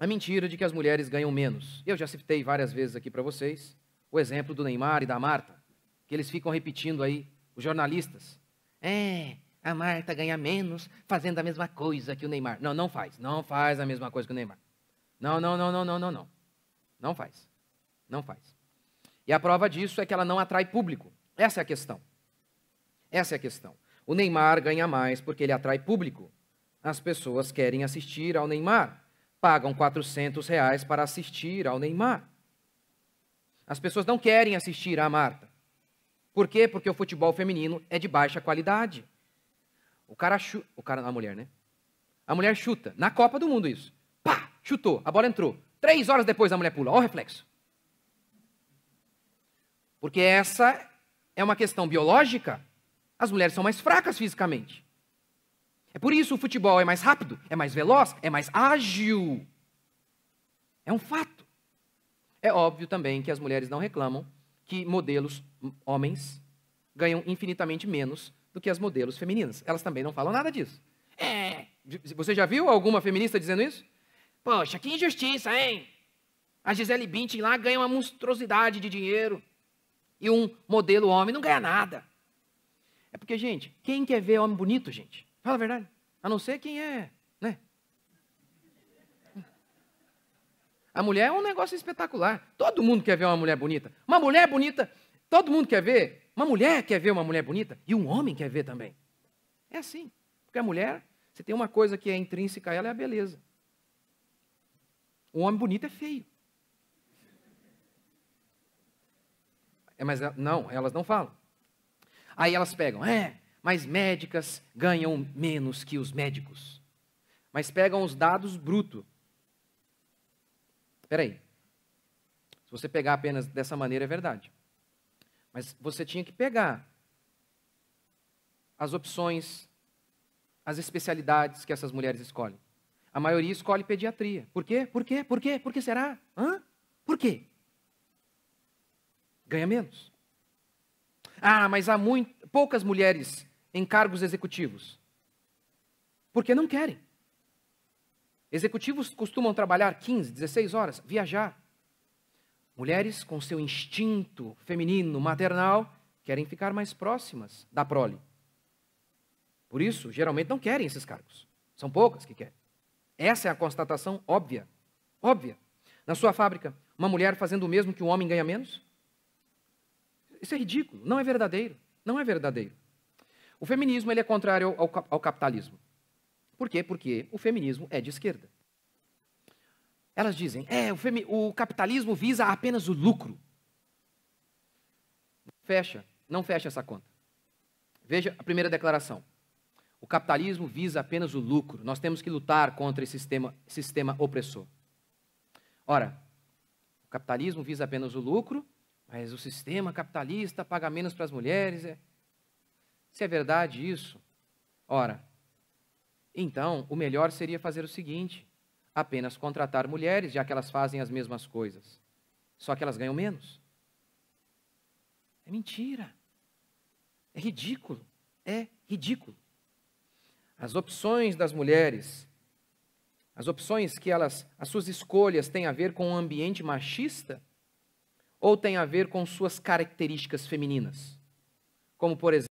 a mentira de que as mulheres ganham menos. Eu já citei várias vezes aqui para vocês o exemplo do Neymar e da Marta, que eles ficam repetindo aí, os jornalistas. É, a Marta ganha menos fazendo a mesma coisa que o Neymar. Não, não faz. Não faz a mesma coisa que o Neymar. Não, não, não, não, não, não, não. Não faz. Não faz. E a prova disso é que ela não atrai público. Essa é a questão. Essa é a questão. O Neymar ganha mais porque ele atrai público. As pessoas querem assistir ao Neymar pagam 400 reais para assistir ao Neymar. As pessoas não querem assistir à Marta. Por quê? Porque o futebol feminino é de baixa qualidade. O cara chuta. O cara, na mulher, né? A mulher chuta. Na Copa do Mundo, isso. Pá! Chutou. A bola entrou. Três horas depois a mulher pula. Olha o reflexo. Porque essa é uma questão biológica. As mulheres são mais fracas fisicamente. É por isso o futebol é mais rápido, é mais veloz, é mais ágil. É um fato. É óbvio também que as mulheres não reclamam que modelos hum, homens ganham infinitamente menos do que as modelos femininas. Elas também não falam nada disso. É. Você já viu alguma feminista dizendo isso? Poxa, que injustiça, hein? A Gisele Bündchen lá ganha uma monstruosidade de dinheiro e um modelo homem não ganha nada. É porque, gente, quem quer ver homem bonito, gente? Fala a verdade. A não ser quem é, né? A mulher é um negócio espetacular. Todo mundo quer ver uma mulher bonita. Uma mulher bonita, todo mundo quer ver. Uma mulher quer ver uma mulher bonita e um homem quer ver também. É assim. Porque a mulher, você tem uma coisa que é intrínseca a ela, é a beleza. Um homem bonito é feio. É, mas não, elas não falam. Aí elas pegam, é, mas médicas ganham menos que os médicos. Mas pegam os dados bruto. Espera aí. Se você pegar apenas dessa maneira, é verdade. Mas você tinha que pegar as opções, as especialidades que essas mulheres escolhem. A maioria escolhe pediatria. Por quê? Por quê? Por quê? Por que será? Hã? Por quê? Ganha menos. Ah, mas há muito, poucas mulheres em cargos executivos? Porque não querem. Executivos costumam trabalhar 15, 16 horas, viajar. Mulheres, com seu instinto feminino, maternal, querem ficar mais próximas da prole. Por isso, geralmente não querem esses cargos. São poucas que querem. Essa é a constatação óbvia. Óbvia. Na sua fábrica, uma mulher fazendo o mesmo que um homem ganha menos? Isso é ridículo, não é verdadeiro. Não é verdadeiro. O feminismo ele é contrário ao, ao, capitalismo. Por quê? Porque o feminismo é de esquerda. Elas dizem, é, o, femi- o capitalismo visa apenas o lucro. Fecha, não fecha essa conta. Veja a primeira declaração. O capitalismo visa apenas o lucro. Nós temos que lutar contra esse sistema, sistema opressor. Ora, o capitalismo visa apenas o lucro, mas o sistema capitalista paga menos para as mulheres. É... Se é verdade isso, ora, então o melhor seria fazer o seguinte: apenas contratar mulheres, já que elas fazem as mesmas coisas, só que elas ganham menos. É mentira. É ridículo. É ridículo. As opções das mulheres, as opções que elas, as suas escolhas têm a ver com o um ambiente machista ou têm a ver com suas características femininas? Como, por exemplo,